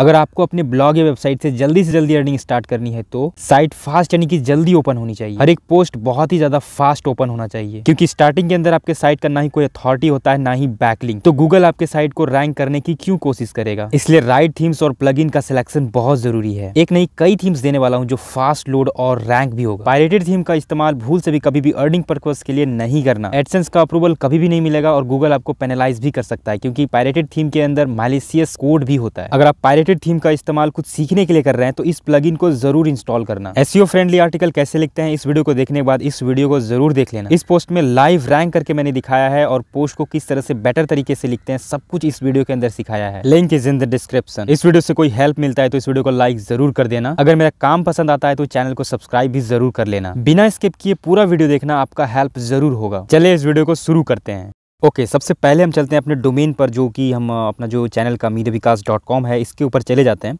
अगर आपको अपने ब्लॉग या वेबसाइट से जल्दी से जल्दी अर्निंग स्टार्ट करनी है तो साइट फास्ट यानी कि जल्दी ओपन होनी चाहिए हर एक पोस्ट बहुत ही ज्यादा फास्ट ओपन होना चाहिए क्योंकि स्टार्टिंग के अंदर आपके साइट का ना ही कोई अथॉरिटी होता है ना ही बैकलिंग तो गूगल आपके साइट को रैंक करने की क्यों कोशिश करेगा इसलिए राइट थीम्स और प्लग का सिलेक्शन बहुत जरूरी है एक नहीं कई थीम्स देने वाला हूँ जो फास्ट लोड और रैंक भी होगा पायरेटेड थीम का इस्तेमाल भूल से भी कभी भी अर्निंग पर्पज के लिए नहीं करना एडसेंस का अप्रूवल कभी भी नहीं मिलेगा और गूगल आपको पेनालाइज भी कर सकता है क्योंकि पायरेटेड थीम के अंदर मालिसियस कोड भी होता है अगर आप पायरेटेड रिलेटेड थीम का इस्तेमाल कुछ सीखने के लिए कर रहे हैं तो इस प्लग को जरूर इंस्टॉल करना एसियो फ्रेंडली आर्टिकल कैसे लिखते हैं इस वीडियो को देखने के बाद इस वीडियो को जरूर देख लेना इस पोस्ट में लाइव रैंक करके मैंने दिखाया है और पोस्ट को किस तरह से बेटर तरीके से लिखते हैं सब कुछ इस वीडियो के अंदर सिखाया है link is in the description इस वीडियो से कोई हेल्प मिलता है तो इस वीडियो को लाइक जरूर कर देना अगर मेरा काम पसंद आता है तो चैनल को सब्सक्राइब भी जरूर कर लेना बिना स्किप किए पूरा वीडियो देखना आपका हेल्प जरूर होगा चले इस वीडियो को शुरू करते हैं ओके okay, सबसे पहले हम चलते हैं अपने डोमेन पर जो कि हम अपना जो चैनल का मीडिया विकास डॉट कॉम है इसके ऊपर चले जाते हैं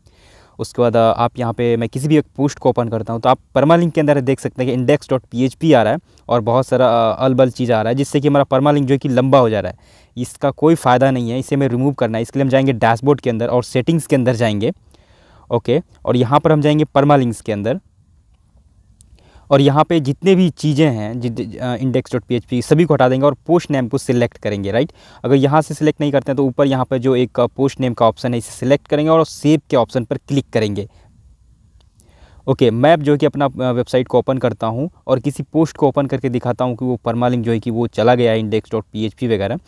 उसके बाद आप यहाँ पे मैं किसी भी एक पोस्ट को ओपन करता हूँ तो आप परमालिंक के अंदर देख सकते हैं कि index dot P H P आ रहा है और बहुत सारा अलबल चीज़ आ रहा है जिससे कि हमारा परमालिंक जो है कि लंबा हो जा रहा है इसका कोई फ़ायदा नहीं है इसे हमें रिमूव करना है इसके लिए हम जाएंगे डैशबोर्ड के अंदर और सेटिंग्स के अंदर जाएंगे ओके और यहाँ पर हम जाएंगे परमालिंक्स के अंदर और यहाँ पे जितने भी चीज़ें हैं इंडेक्स डॉट पी सभी को हटा देंगे और पोस्ट नेम को सिलेक्ट करेंगे राइट अगर यहाँ से सिलेक्ट नहीं करते हैं तो ऊपर यहाँ पर जो एक पोस्ट नेम का ऑप्शन है इसे सिलेक्ट करेंगे और सेव के ऑप्शन पर क्लिक करेंगे ओके okay, मैं जो कि अपना वेबसाइट को ओपन करता हूँ और किसी पोस्ट को ओपन करके दिखाता हूँ कि वो परमालिंग जो है कि वो चला गया है index dot P H P वगैरह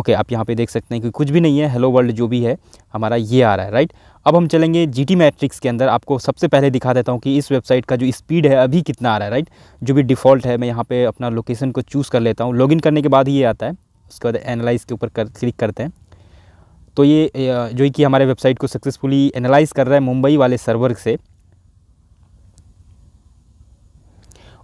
ओके आप यहाँ पे देख सकते हैं कि कुछ भी नहीं है हेलो वर्ल्ड जो भी है हमारा ये आ रहा है राइट अब हम चलेंगे जी टी मैट्रिक्स के अंदर आपको सबसे पहले दिखा देता हूँ कि इस वेबसाइट का जो स्पीड है अभी कितना आ रहा है राइट जो भी डिफ़ॉल्ट है मैं यहाँ पे अपना लोकेशन को चूज़ कर लेता हूँ लॉगिन करने के बाद ये आता है उसके बाद एनालाइज के ऊपर कर क्लिक करते हैं तो ये जो कि हमारे वेबसाइट को सक्सेसफुली एनालाइज़ कर रहा है मुंबई वाले सर्वर से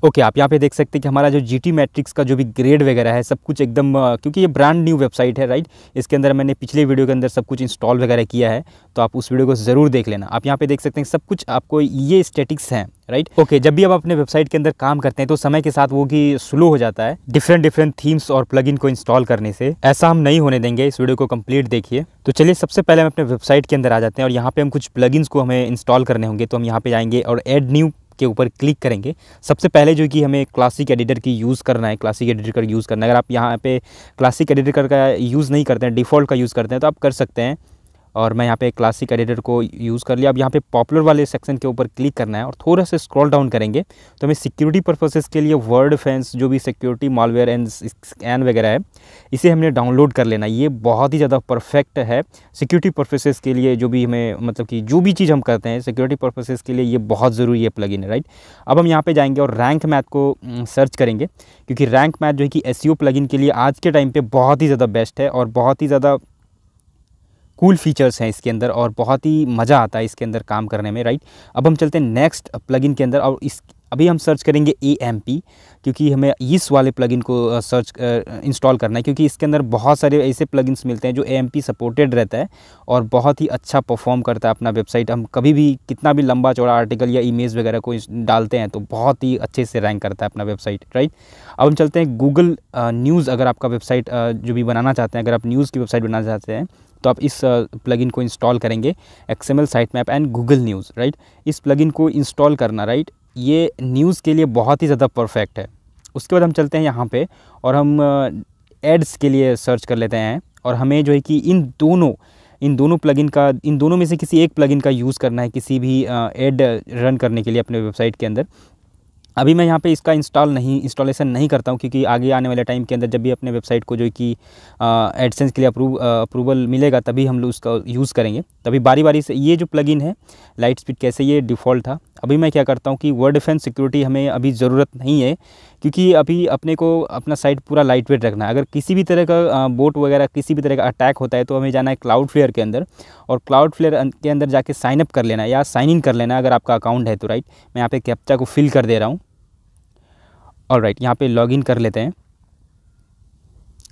ओके आप यहाँ पे देख सकते हैं कि हमारा जो टी मैट्रिक्स का जो भी ग्रेड वगैरह है सब कुछ एकदम क्योंकि ये ब्रांड न्यू वेबसाइट है राइट इसके अंदर मैंने पिछले वीडियो के अंदर सब कुछ इंस्टॉल वगैरह किया है तो आप उस वीडियो को ज़रूर देख लेना आप यहाँ पे देख सकते हैं सब कुछ आपको ये स्टेटिक्स हैं राइट right? ओके okay, जब भी आप अपने वेबसाइट के अंदर काम करते हैं तो समय के साथ वो कि स्लो हो जाता है डिफरेंट डिफरेंट थीम्स और प्लगइन को इंस्टॉल करने से ऐसा हम नहीं होने देंगे इस वीडियो को कंप्लीट देखिए तो चलिए सबसे पहले हम अपने वेबसाइट के अंदर आ जाते हैं और यहाँ पे हम कुछ प्लगइन्स को हमें इंस्टॉल करने होंगे तो हम यहाँ पे जाएंगे और एड न्यू के ऊपर क्लिक करेंगे सबसे पहले जो कि हमें क्लासिक एडिटर की यूज़ करना है क्लासिक एडिटर का यूज़ करना है अगर आप यहाँ पे क्लासिक एडिटर का यूज़ नहीं करते हैं डिफ़ॉल्ट का यूज़ करते हैं तो आप कर सकते हैं और मैं यहाँ पे क्लासिक एडिटर को यूज़ कर लिया अब यहाँ पे पॉपुलर वाले सेक्शन के ऊपर क्लिक करना है और थोड़ा सा स्क्रॉल डाउन करेंगे तो हमें सिक्योरिटी पर्पसेस के लिए वर्ड फेंस जो भी सिक्योरिटी मॉलवेयर एंड स्कैन वगैरह है इसे हमने डाउनलोड कर लेना ये बहुत ही ज़्यादा परफेक्ट है सिक्योरिटी पर्पसेज़ के लिए जो भी हमें मतलब कि जो भी चीज़ हम करते हैं सिक्योरिटी पर्पसेज के लिए ये बहुत ज़रूरी है है राइट अब हम यहाँ पर जाएंगे और रैंक मैथ को सर्च करेंगे क्योंकि रैंक मैथ जो है कि एस प्लगइन e के लिए आज के टाइम पर बहुत ही ज़्यादा बेस्ट है और बहुत ही ज़्यादा कूल फीचर्स हैं इसके अंदर और बहुत ही मज़ा आता है इसके अंदर काम करने में राइट अब हम चलते हैं नेक्स्ट प्लगइन के अंदर और इस अभी हम सर्च करेंगे ए एम पी क्योंकि हमें इस वाले प्लगइन को सर्च इंस्टॉल करना है क्योंकि इसके अंदर बहुत सारे ऐसे प्लगइन्स मिलते हैं जो ए एम पी सपोर्टेड रहता है और बहुत ही अच्छा परफॉर्म करता है अपना वेबसाइट हम कभी भी कितना भी लंबा चौड़ा आर्टिकल या इमेज वगैरह को डालते हैं तो बहुत ही अच्छे से रैंक करता है अपना वेबसाइट राइट अब हम चलते हैं गूगल न्यूज़ अगर आपका वेबसाइट जो भी बनाना चाहते हैं अगर आप न्यूज़ की वेबसाइट बनाना चाहते हैं तो आप इस प्लगइन को इंस्टॉल करेंगे XML site map and Google news right इस प्लगइन को इंस्टॉल करना राइट ये न्यूज़ के लिए बहुत ही ज़्यादा परफेक्ट है उसके बाद हम चलते हैं यहाँ पर और हम एड्स के लिए सर्च कर लेते हैं और हमें जो है कि इन दोनों इन दोनों प्लगइन का इन दोनों में से किसी एक प्लगइन का यूज़ करना है किसी भी एड रन करने के लिए अपने वेबसाइट के अंदर अभी मैं यहाँ पे इसका इंस्टॉल नहीं इंस्टॉलेशन नहीं करता हूँ क्योंकि आगे आने वाले टाइम के अंदर जब भी अपने वेबसाइट को जो कि एडसेंस के लिए अप्रूव अप्रूवल मिलेगा तभी हम लोग उसका यूज़ करेंगे तभी बारी बारी से ये जो प्लगइन है लाइट स्पीड कैसे ये डिफ़ॉल्ट था अभी मैं क्या करता हूँ कि वर्ड डिफेंस सिक्योरिटी हमें अभी ज़रूरत नहीं है क्योंकि अभी अपने को अपना साइट पूरा लाइट वेट रखना है अगर किसी भी तरह का बोट वगैरह किसी भी तरह का अटैक होता है तो हमें जाना है क्लाउड फ्लेयर के अंदर और क्लाउड फ्लेयर अं, के अंदर जाके साइनअप कर लेना या साइन इन कर लेना अगर आपका अकाउंट है तो राइट मैं यहाँ पे कैप्चा को फिल कर दे रहा हूँ और राइट यहाँ लॉग इन कर लेते हैं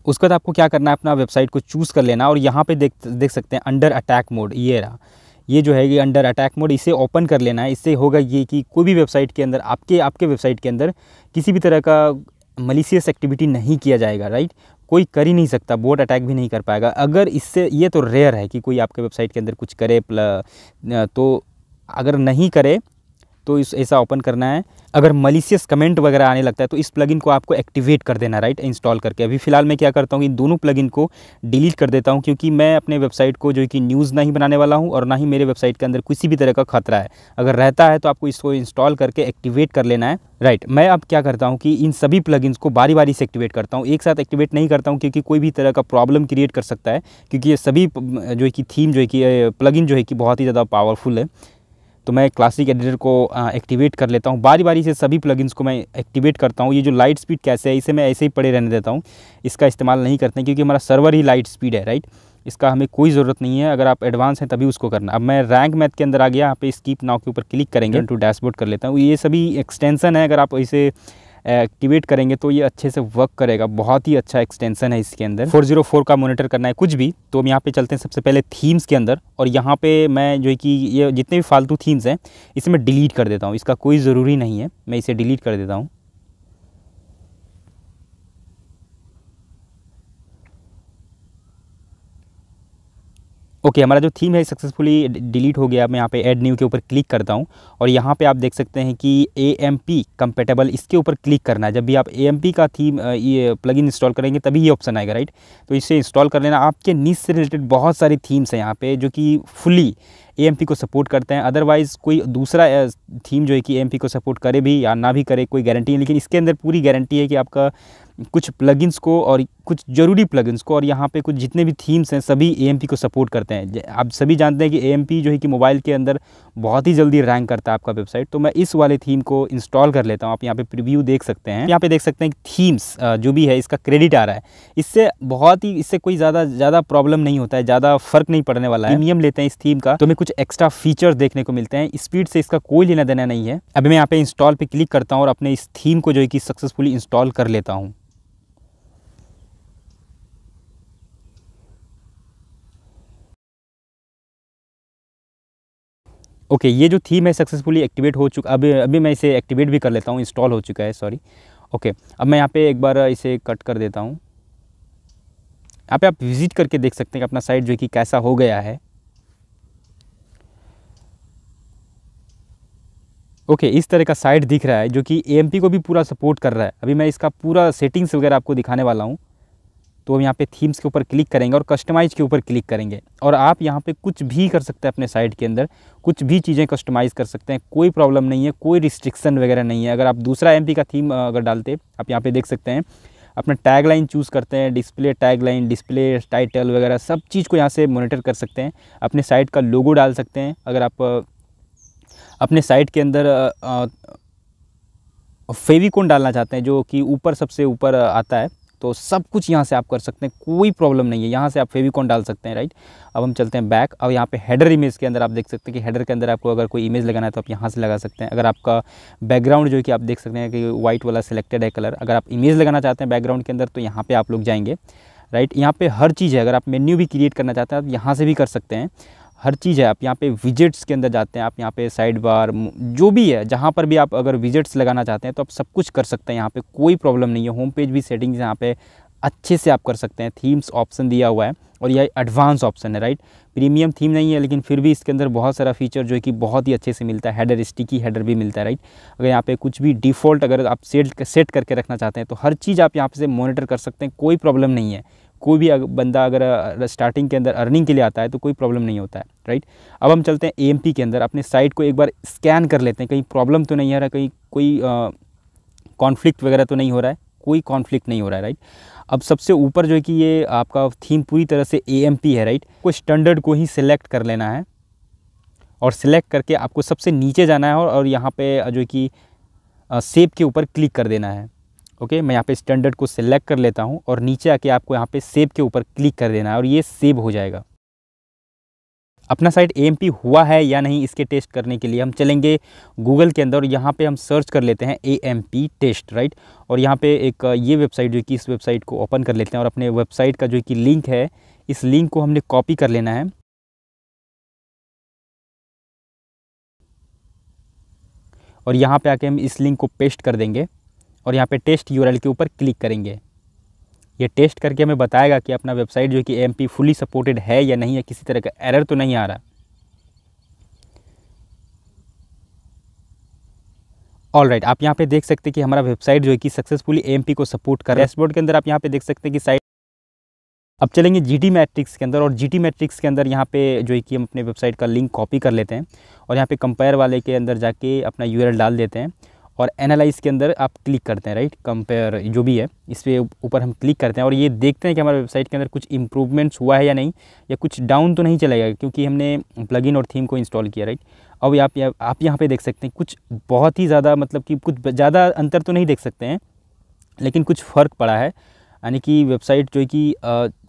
उसके बाद आपको क्या करना है अपना वेबसाइट को चूज़ कर लेना और यहाँ पे देख देख सकते हैं अंडर अटैक मोड ये रहा ये जो है कि अंडर अटैक मोड इसे ओपन कर लेना है इससे होगा ये कि कोई भी वेबसाइट के अंदर आपके आपके वेबसाइट के अंदर किसी भी तरह का मलिशियस एक्टिविटी नहीं किया जाएगा राइट कोई कर ही नहीं सकता बोट अटैक भी नहीं कर पाएगा अगर इससे ये तो रेयर है कि कोई आपके वेबसाइट के अंदर कुछ करे तो अगर नहीं करे तो इस ऐसा ओपन करना है अगर मलिशियस कमेंट वगैरह आने लगता है तो इस प्लगइन को आपको एक्टिवेट कर देना राइट इंस्टॉल करके अभी फिलहाल मैं क्या करता हूँ इन दोनों प्लगइन को डिलीट कर देता हूँ क्योंकि मैं अपने वेबसाइट को जो कि न्यूज़ नहीं बनाने वाला हूँ और ना ही मेरे वेबसाइट के अंदर किसी भी तरह का खतरा है अगर रहता है तो आपको इसको इंस्टॉल करके एक्टिवेट कर लेना है राइट मैं अब क्या करता हूँ कि इन सभी प्लगइन्स को बारी बारी से एक्टिवेट करता हूँ एक साथ एक्टिवेट नहीं करता हूँ क्योंकि कोई भी तरह का प्रॉब्लम क्रिएट कर सकता है क्योंकि ये सभी जो है कि थीम जो है कि प्लगइन जो है कि बहुत ही ज़्यादा पावरफुल है तो मैं क्लासिक एडिटर को एक्टिवेट कर लेता हूँ बारी बारी से सभी प्लगइन्स को मैं एक्टिवेट करता हूँ ये जो लाइट स्पीड कैसे है इसे मैं ऐसे ही पड़े रहने देता हूँ इसका इस्तेमाल नहीं करते क्योंकि हमारा सर्वर ही लाइट स्पीड है राइट इसका हमें कोई ज़रूरत नहीं है अगर आप एडवांस हैं तभी उसको करना अब मैं रैंक मैथ के अंदर आ गया यहाँ पे स्कीप नाव के ऊपर क्लिक करेंगे टू डैशबोर्ड कर लेता हूँ ये सभी एक्सटेंसन है अगर आप इसे एक्टिवेट करेंगे तो ये अच्छे से वर्क करेगा बहुत ही अच्छा एक्सटेंसन है इसके अंदर 404 का मोनिटर करना है कुछ भी तो हम यहाँ पे चलते हैं सबसे पहले थीम्स के अंदर और यहाँ पे मैं जो है कि ये जितने भी फालतू थीम्स हैं इसे मैं डिलीट कर देता हूँ इसका कोई ज़रूरी नहीं है मैं इसे डिलीट कर देता हूँ ओके okay, हमारा जो थीम है सक्सेसफुली डिलीट हो गया मैं यहाँ पे ऐड न्यू के ऊपर क्लिक करता हूँ और यहाँ पे आप देख सकते हैं कि ए एम पी कंपेटेबल इसके ऊपर क्लिक करना है जब भी आप ए एम पी का थीम ये प्लग इन इंस्टॉल करेंगे तभी ये ऑप्शन आएगा राइट तो इसे इंस्टॉल कर लेना आपके नीच से रिलेटेड बहुत सारी थीम्स हैं यहाँ पर जो कि फुली एएमपी को सपोर्ट करते हैं अदरवाइज़ कोई दूसरा थीम जो है कि एएमपी को सपोर्ट करे भी या ना भी करे कोई गारंटी नहीं लेकिन इसके अंदर पूरी गारंटी है कि आपका कुछ प्लगइन्स को और कुछ ज़रूरी प्लगइन्स को और यहाँ पे कुछ जितने भी थीम्स हैं सभी एएमपी को सपोर्ट करते हैं आप सभी जानते हैं कि एएमपी जो है कि मोबाइल के अंदर बहुत ही जल्दी रैंक करता है आपका वेबसाइट तो मैं इस वाले थीम को इंस्टॉल कर लेता हूँ आप यहाँ पे प्रीव्यू देख सकते हैं यहाँ पे देख सकते हैं कि थीम्स जो भी है इसका क्रेडिट आ रहा है इससे बहुत ही इससे कोई ज़्यादा ज़्यादा प्रॉब्लम नहीं होता है ज़्यादा फर्क नहीं पड़ने वाला है नियम लेते हैं इस थीम का तो मैं कुछ एक्स्ट्रा फीचर देखने को मिलते हैं स्पीड से इसका कोई लेना देना नहीं है अभी मैं यहाँ पे इंस्टॉल पे क्लिक करता हूँ और अपने इस थीम को जो है कि सक्सेसफुली इंस्टॉल कर लेता हूँ ओके ये जो थीम है सक्सेसफुली एक्टिवेट हो चुका अभी अभी मैं इसे एक्टिवेट भी कर लेता हूँ इंस्टॉल हो चुका है सॉरी ओके अब मैं यहाँ पर एक बार इसे कट कर देता हूँ यहाँ पे आप विज़िट करके देख सकते हैं कि अपना साइट जो है कि कैसा हो गया है ओके okay, इस तरह का साइट दिख रहा है जो कि ए को भी पूरा सपोर्ट कर रहा है अभी मैं इसका पूरा सेटिंग्स वगैरह आपको दिखाने वाला हूँ तो हम यहाँ पे थीम्स के ऊपर क्लिक करेंगे और कस्टमाइज़ के ऊपर क्लिक करेंगे और आप यहाँ पे कुछ भी कर सकते हैं अपने साइट के अंदर कुछ भी चीज़ें कस्टमाइज़ कर सकते हैं कोई प्रॉब्लम नहीं है कोई रिस्ट्रिक्शन वगैरह नहीं है अगर आप दूसरा एम का थीम अगर डालते आप यहाँ पर देख सकते हैं अपना टैग लाइन चूज़ करते हैं display tag line display title वगैरह सब चीज़ को यहाँ से मोनिटर कर सकते हैं अपने साइट का लोगो डाल सकते हैं अगर आप अपने साइड के अंदर फेविकोन डालना चाहते हैं जो कि ऊपर सबसे ऊपर आता है तो सब कुछ यहाँ से आप कर सकते हैं कोई प्रॉब्लम नहीं है यहाँ से आप फेविकॉन डाल सकते हैं राइट अब हम चलते हैं बैक अब यहाँ पे हेडर इमेज के अंदर आप देख सकते हैं कि हेडर के अंदर आपको अगर कोई इमेज लगाना है तो आप यहाँ से लगा सकते हैं अगर आपका बैकग्राउंड जो है कि आप देख सकते हैं कि वाइट वाला सिलेक्टेड है कलर अगर आप इमेज लगाना चाहते हैं बैकग्राउंड के अंदर तो यहाँ पर आप लोग जाएंगे राइट यहाँ पे हर चीज़ है अगर आप मेन्यू भी क्रिएट करना चाहते हैं आप यहाँ से भी कर सकते हैं हर चीज़ है आप यहाँ पे विजिट्स के अंदर जाते हैं आप यहाँ पे साइड बार जो भी है जहाँ पर भी आप अगर विजिट्स लगाना चाहते हैं तो आप सब कुछ कर सकते हैं यहाँ पे कोई प्रॉब्लम नहीं है होम पेज भी सेटिंग्स यहाँ पे अच्छे से आप कर सकते हैं थीम्स ऑप्शन दिया हुआ है और यह एडवांस ऑप्शन है राइट प्रीमियम थीम नहीं है लेकिन फिर भी इसके अंदर बहुत सारा फीचर जो है कि बहुत ही अच्छे से मिलता है हेडर स्टिकी हेडर भी मिलता है राइट अगर यहाँ पे कुछ भी डिफ़ॉल्ट अगर आप सेट सेट करके रखना चाहते हैं तो हर चीज़ आप यहाँ से मॉनिटर कर सकते हैं कोई प्रॉब्लम नहीं है कोई भी बंदा अगर स्टार्टिंग के अंदर अर्निंग के लिए आता है तो कोई प्रॉब्लम नहीं होता है राइट अब हम चलते हैं ए के अंदर अपने साइट को एक बार स्कैन कर लेते हैं कहीं प्रॉब्लम तो नहीं आ रहा कहीं कोई कॉन्फ्लिक्ट वगैरह तो नहीं हो रहा है कोई कॉन्फ्लिक्ट नहीं हो रहा है राइट अब सबसे ऊपर जो है कि ये आपका थीम पूरी तरह से ए है राइट कोई स्टैंडर्ड को ही सिलेक्ट कर लेना है और सिलेक्ट करके आपको सबसे नीचे जाना है और, यहाँ पे जो कि सेब के ऊपर क्लिक कर देना है ओके मैं यहाँ पे स्टैंडर्ड को सिलेक्ट कर लेता हूँ और नीचे आके आपको यहाँ पे सेव के ऊपर क्लिक कर देना है और ये सेव हो जाएगा अपना साइट एम हुआ है या नहीं इसके टेस्ट करने के लिए हम चलेंगे गूगल के अंदर और यहाँ पे हम सर्च कर लेते हैं A M P test right और यहाँ पे एक ये वेबसाइट जो कि इस वेबसाइट को ओपन कर लेते हैं और अपने वेबसाइट का जो कि लिंक है इस लिंक को हमने कॉपी कर लेना है और यहाँ पे आके हम इस लिंक को पेस्ट कर देंगे और यहाँ पे टेस्ट यू के ऊपर क्लिक करेंगे ये टेस्ट करके हमें बताएगा कि अपना वेबसाइट जो कि एम फुली सपोर्टेड है या नहीं है किसी तरह का एरर तो नहीं आ रहा ऑल राइट right, आप यहाँ पे देख सकते हैं कि हमारा वेबसाइट जो है कि सक्सेसफुली एम को सपोर्ट कर रहा है डैशबोर्ड के अंदर आप यहाँ पे देख सकते हैं कि साइट अब चलेंगे जीटी मैट्रिक्स के अंदर और जीटी मैट्रिक्स के अंदर यहाँ पे जो है कि हम अपने वेबसाइट का लिंक कॉपी कर लेते हैं और यहाँ पे कंपेयर वाले के अंदर जाके अपना यूआरएल डाल देते हैं और एनालाइज के अंदर आप क्लिक करते हैं राइट कंपेयर जो भी है इस पर ऊपर हम क्लिक करते हैं और ये देखते हैं कि हमारे वेबसाइट के अंदर कुछ इंप्रूवमेंट्स हुआ है या नहीं या कुछ डाउन तो नहीं चलेगा क्योंकि हमने प्लगइन और थीम को इंस्टॉल किया राइट अब आप आप यहाँ पे देख सकते हैं कुछ बहुत ही ज़्यादा मतलब कि कुछ ज़्यादा अंतर तो नहीं देख सकते हैं लेकिन कुछ फ़र्क पड़ा है यानी कि वेबसाइट जो है कि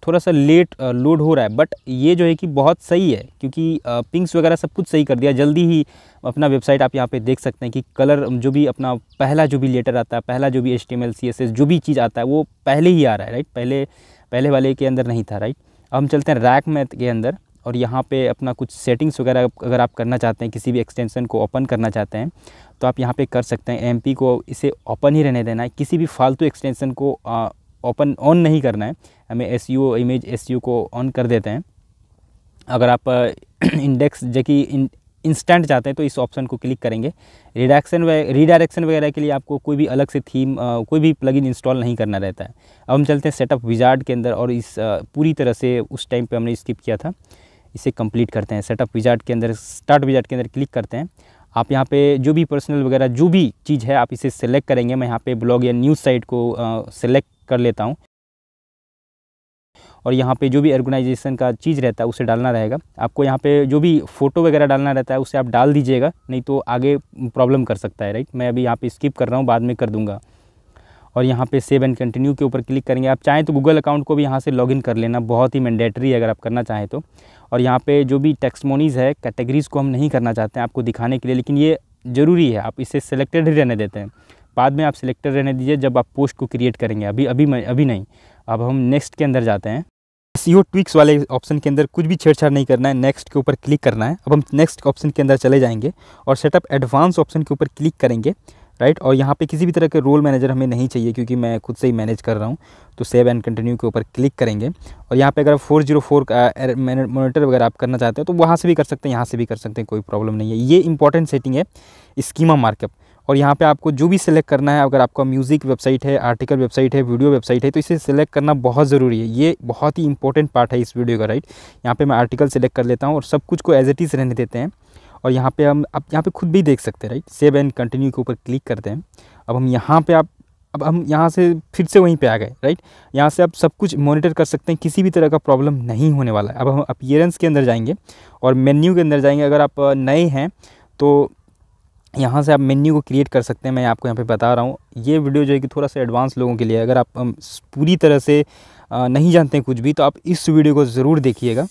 थोड़ा सा लेट लोड हो रहा है बट ये जो है कि बहुत सही है क्योंकि पिंक्स वगैरह सब कुछ सही कर दिया जल्दी ही अपना वेबसाइट आप यहाँ पे देख सकते हैं कि कलर जो भी अपना पहला जो भी लेटर आता है पहला जो भी एच टी जो भी चीज़ आता है वो पहले ही आ रहा है राइट पहले पहले वाले के अंदर नहीं था राइट अब हम चलते हैं रैक में के अंदर और यहाँ पे अपना कुछ सेटिंग्स वगैरह अगर आप करना चाहते हैं किसी भी एक्सटेंशन को ओपन करना चाहते हैं तो आप यहाँ पे कर सकते हैं एमपी को इसे ओपन ही रहने देना है किसी भी फालतू एक्सटेंशन को ओपन ऑन नहीं करना है हमें एस इमेज एस को ऑन कर देते हैं अगर आप इंडेक्स जबकि इंस्टेंट चाहते हैं तो इस ऑप्शन को क्लिक करेंगे रिडक्शन रिडायरेक्शन वगैरह के लिए आपको कोई भी अलग से थीम कोई भी प्लगइन इंस्टॉल नहीं करना रहता है अब हम चलते हैं सेटअप विजार्ड के अंदर और इस पूरी तरह से उस टाइम पे हमने स्किप किया था इसे कंप्लीट करते हैं सेटअप विजार्ड के अंदर स्टार्ट विजार्ड के अंदर क्लिक करते हैं आप यहाँ पर जो भी पर्सनल वगैरह जो भी चीज़ है आप इसे सेलेक्ट करेंगे मैं यहाँ पे ब्लॉग या न्यूज़ साइट को सेलेक्ट कर लेता हूँ और यहाँ पे जो भी ऑर्गेनाइजेशन का चीज़ रहता है उसे डालना रहेगा आपको यहाँ पे जो भी फ़ोटो वगैरह डालना रहता है उसे आप डाल दीजिएगा नहीं तो आगे प्रॉब्लम कर सकता है राइट मैं अभी यहाँ पे स्किप कर रहा हूँ बाद में कर दूँगा और यहाँ पे सेव एंड कंटिन्यू के ऊपर क्लिक करेंगे आप चाहें तो गूगल अकाउंट को भी यहाँ से लॉगिन कर लेना बहुत ही मैंडेटरी है अगर आप करना चाहें तो और यहाँ पर जो भी टेक्समोनीज़ है कैटेगरीज़ को हम नहीं करना चाहते हैं आपको दिखाने के लिए लेकिन ये ज़रूरी है आप इसे सेलेक्टेड ही रहने देते हैं बाद में आप सिलेक्टर रहने दीजिए जब आप पोस्ट को क्रिएट करेंगे अभी अभी अभी नहीं अब हम नेक्स्ट के अंदर जाते हैं सी ओ ट्विक्स वाले ऑप्शन के अंदर कुछ भी छेड़छाड़ नहीं करना है नेक्स्ट के ऊपर क्लिक करना है अब हम नेक्स्ट ऑप्शन के अंदर चले जाएंगे और सेटअप एडवांस ऑप्शन के ऊपर क्लिक करेंगे राइट और यहाँ पे किसी भी तरह के रोल मैनेजर हमें नहीं चाहिए क्योंकि मैं खुद से ही मैनेज कर रहा हूँ तो सेव एंड कंटिन्यू के ऊपर क्लिक करेंगे और यहाँ पे अगर आप फोर जीरो फोर मोनिटर वगैरह आप करना चाहते हो तो वहाँ से भी कर सकते हैं यहाँ से भी कर सकते हैं कोई प्रॉब्लम नहीं है ये इंपॉर्टेंट सेटिंग है स्कीमा मार्कअप और यहाँ पे आपको जो भी सिलेक्ट करना है अगर आपका म्यूज़िक वेबसाइट है आर्टिकल वेबसाइट है वीडियो वेबसाइट है तो इसे सिलेक्ट करना बहुत ज़रूरी है ये बहुत ही इंपॉर्टेंट पार्ट है इस वीडियो का राइट यहाँ पर मैं आर्टिकल सेलेक्ट कर लेता हूँ और सब कुछ को एज इट इज़ रहने देते हैं और यहाँ पर हम आप यहाँ पर खुद भी देख सकते हैं राइट सेव एंड कंटिन्यू के ऊपर क्लिक करते हैं अब हम यहाँ पर आप अब हम यहाँ से फिर से वहीं पे आ गए राइट यहाँ से आप सब कुछ मॉनिटर कर सकते हैं किसी भी तरह का प्रॉब्लम नहीं होने वाला है अब हम अपियरेंस के अंदर जाएंगे और मेन्यू के अंदर जाएंगे अगर आप नए हैं तो यहाँ से आप मेन्यू को क्रिएट कर सकते हैं मैं आपको यहाँ पे बता रहा हूँ ये वीडियो जो है कि थोड़ा सा एडवांस लोगों के लिए अगर आप पूरी तरह से नहीं जानते हैं कुछ भी तो आप इस वीडियो को ज़रूर देखिएगा